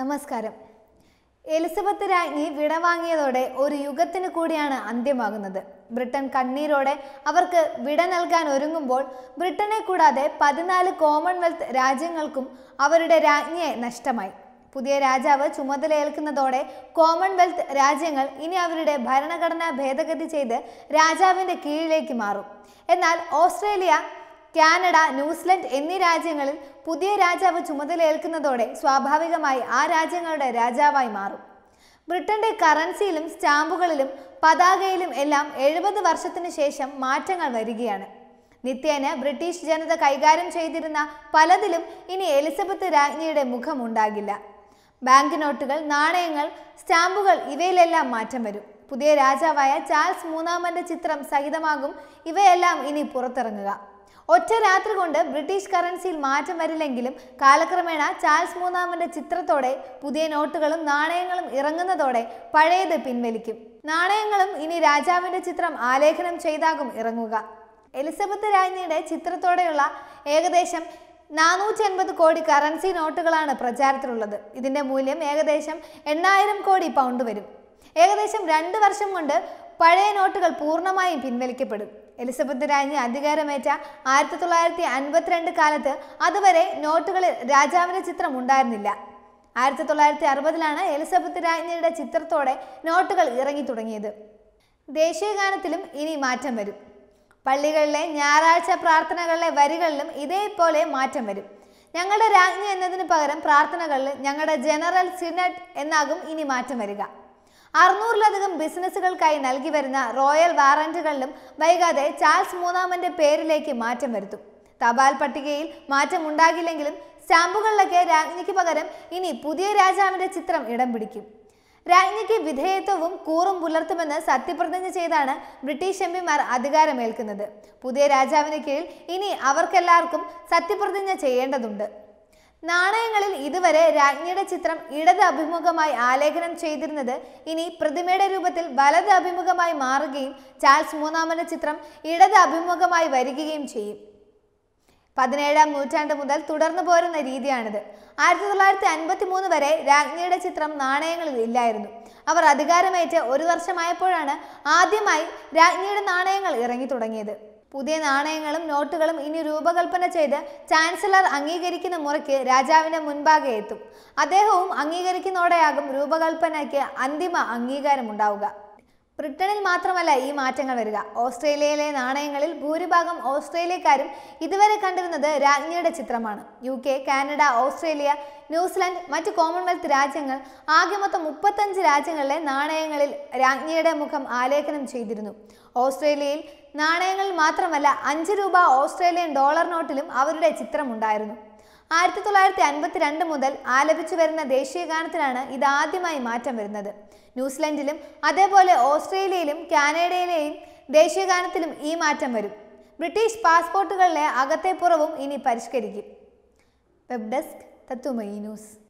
നമസ്കാരം എലിസബത്ത് രാജ്ഞി വിടവാങ്ങിയതോടെ ഒരു യുഗത്തിന് കൂടിയാണ് അന്ത്യമാകുന്നത് ബ്രിട്ടൻ കണ്ണീരോടെ അവർക്ക് വിട നൽകാൻ ഒരുങ്ങുമ്പോൾ ബ്രിട്ടനെ കൂടാതെ പതിനാല് കോമൺവെൽത്ത് രാജ്യങ്ങൾക്കും അവരുടെ രാജ്ഞിയെ നഷ്ടമായി പുതിയ രാജാവ് ചുമതലയേൽക്കുന്നതോടെ കോമൺവെൽത്ത് രാജ്യങ്ങൾ ഇനി അവരുടെ ഭരണഘടന ഭേദഗതി ചെയ്ത് രാജാവിൻ്റെ കീഴിലേക്ക് മാറും എന്നാൽ ഓസ്ട്രേലിയ കാനഡ ന്യൂസിലൻഡ് എന്നീ രാജ്യങ്ങളിൽ പുതിയ രാജാവ് ചുമതലയേൽക്കുന്നതോടെ സ്വാഭാവികമായി ആ രാജ്യങ്ങളുടെ രാജാവായി മാറും ബ്രിട്ടന്റെ കറൻസിയിലും സ്റ്റാമ്പുകളിലും പതാകയിലും എല്ലാം എഴുപത് വർഷത്തിനു ശേഷം മാറ്റങ്ങൾ വരികയാണ് നിത്യേന ബ്രിട്ടീഷ് ജനത കൈകാര്യം ചെയ്തിരുന്ന പലതിലും ഇനി എലിസബത്ത് രാജ്ഞിയുടെ മുഖമുണ്ടാകില്ല ബാങ്ക് നോട്ടുകൾ നാണയങ്ങൾ സ്റ്റാമ്പുകൾ ഇവയിലെല്ലാം മാറ്റം വരും പുതിയ രാജാവായ ചാൾസ് മൂന്നാമന്റെ ചിത്രം സഹിതമാകും ഇവയെല്ലാം ഇനി പുറത്തിറങ്ങുക ഒറ്റ രാത്രി കൊണ്ട് ബ്രിട്ടീഷ് കറൻസിയിൽ മാറ്റം വരില്ലെങ്കിലും കാലക്രമേണ ചാൾസ് മൂന്നാമന്റെ ചിത്രത്തോടെ പുതിയ നോട്ടുകളും നാണയങ്ങളും ഇറങ്ങുന്നതോടെ പഴയത് പിൻവലിക്കും നാണയങ്ങളും ഇനി രാജാവിന്റെ ചിത്രം ആലേഖനം ചെയ്താകും ഇറങ്ങുക എലിസബത്ത് രാജ്ഞിയുടെ ചിത്രത്തോടെയുള്ള ഏകദേശം നാനൂറ്റി അൻപത് കോടി കറൻസി നോട്ടുകളാണ് പ്രചാരത്തിലുള്ളത് ഇതിന്റെ മൂല്യം ഏകദേശം എണ്ണായിരം കോടി പൗണ്ട് വരും ഏകദേശം രണ്ട് വർഷം കൊണ്ട് പഴയ നോട്ടുകൾ പൂർണ്ണമായും പിൻവലിക്കപ്പെടും എലിസബത്ത് രാജ്ഞി അധികാരമേറ്റ ആയിരത്തി തൊള്ളായിരത്തി അൻപത്തിരണ്ട് കാലത്ത് അതുവരെ നോട്ടുകളിൽ രാജാവിൻ്റെ ചിത്രം ഉണ്ടായിരുന്നില്ല ആയിരത്തി തൊള്ളായിരത്തി അറുപതിലാണ് എലിസബത്ത് രാജ്ഞിയുടെ ചിത്രത്തോടെ നോട്ടുകൾ ഇറങ്ങി തുടങ്ങിയത് ദേശീയഗാനത്തിലും ഇനി മാറ്റം വരും പള്ളികളിലെ ഞായറാഴ്ച പ്രാർത്ഥനകളിലെ വരികളിലും ഇതേപോലെ മാറ്റം വരും ഞങ്ങളുടെ രാജ്ഞി എന്നതിന് പകരം പ്രാർത്ഥനകളിൽ ഞങ്ങളുടെ ജനറൽ സിനറ്റ് എന്നാകും ഇനി മാറ്റം വരിക അറുന്നൂറിലധികം ബിസിനസ്സുകൾക്കായി നൽകി വരുന്ന റോയൽ വാറന്റുകളിലും വൈകാതെ ചാൾസ് മൂന്നാമന്റെ പേരിലേക്ക് മാറ്റം വരുത്തും തപാൽ പട്ടികയിൽ ഉണ്ടാകില്ലെങ്കിലും സ്റ്റാമ്പുകളിലൊക്കെ രാജ്ഞിക്ക് പകരം ഇനി പുതിയ രാജാവിന്റെ ചിത്രം ഇടം പിടിക്കും രാജ്ഞിക്ക് വിധേയത്വവും കൂറും പുലർത്തുമെന്ന് സത്യപ്രതിജ്ഞ ചെയ്താണ് ബ്രിട്ടീഷ് എംപിമാർ അധികാരമേൽക്കുന്നത് പുതിയ രാജാവിന് കീഴിൽ ഇനി അവർക്കെല്ലാവർക്കും സത്യപ്രതിജ്ഞ ചെയ്യേണ്ടതുണ്ട് നാണയങ്ങളിൽ ഇതുവരെ രാജ്ഞിയുടെ ചിത്രം ഇടത് അഭിമുഖമായി ആലേഖനം ചെയ്തിരുന്നത് ഇനി പ്രതിമയുടെ രൂപത്തിൽ വലത് അഭിമുഖമായി മാറുകയും ചാൾസ് മൂന്നാമന്റെ ചിത്രം ഇടത് അഭിമുഖമായി വരികയും ചെയ്യും പതിനേഴാം നൂറ്റാണ്ട് മുതൽ തുടർന്നു പോരുന്ന രീതിയാണിത് ആയിരത്തി തൊള്ളായിരത്തി അൻപത്തി മൂന്ന് വരെ രാജ്ഞിയുടെ ചിത്രം നാണയങ്ങളിൽ ഇല്ലായിരുന്നു അവർ അധികാരമേറ്റ് ഒരു വർഷമായപ്പോഴാണ് ആദ്യമായി രാജ്ഞിയുടെ നാണയങ്ങൾ ഇറങ്ങി തുടങ്ങിയത് പുതിയ നാണയങ്ങളും നോട്ടുകളും ഇനി രൂപകൽപ്പന ചെയ്ത് ചാൻസലർ അംഗീകരിക്കുന്ന മുറയ്ക്ക് രാജാവിന്റെ മുൻപാകെ എത്തും അദ്ദേഹവും അംഗീകരിക്കുന്നതോടെയാകും രൂപകൽപ്പനയ്ക്ക് അന്തിമ അംഗീകാരമുണ്ടാവുക ബ്രിട്ടനിൽ മാത്രമല്ല ഈ മാറ്റങ്ങൾ വരിക ഓസ്ട്രേലിയയിലെ നാണയങ്ങളിൽ ഭൂരിഭാഗം ഓസ്ട്രേലിയക്കാരും ഇതുവരെ കണ്ടിരുന്നത് രാജ്ഞിയുടെ ചിത്രമാണ് യു കെ കാനഡ ഓസ്ട്രേലിയ ന്യൂസിലാൻഡ് മറ്റ് കോമൺവെൽത്ത് രാജ്യങ്ങൾ ആകെ മൊത്തം മുപ്പത്തഞ്ച് രാജ്യങ്ങളിലെ നാണയങ്ങളിൽ രാജ്ഞിയുടെ മുഖം ആലേഖനം ചെയ്തിരുന്നു ഓസ്ട്രേലിയയിൽ നാണയങ്ങളിൽ മാത്രമല്ല അഞ്ച് രൂപ ഓസ്ട്രേലിയൻ ഡോളർ നോട്ടിലും അവരുടെ ചിത്രമുണ്ടായിരുന്നു ആയിരത്തി തൊള്ളായിരത്തി അൻപത്തിരണ്ട് മുതൽ ആലപിച്ചു വരുന്ന ദേശീയ ഗാനത്തിലാണ് ആദ്യമായി മാറ്റം വരുന്നത് ന്യൂസിലൻഡിലും അതേപോലെ ഓസ്ട്രേലിയയിലും കാനഡയിലെയും ദേശീയ ഗാനത്തിലും ഈ മാറ്റം വരും ബ്രിട്ടീഷ് പാസ്പോർട്ടുകളിലെ അകത്തെ പുറവും ഇനി പരിഷ്കരിക്കും വെബ് ഡെസ്ക് തത്വമയി ന്യൂസ്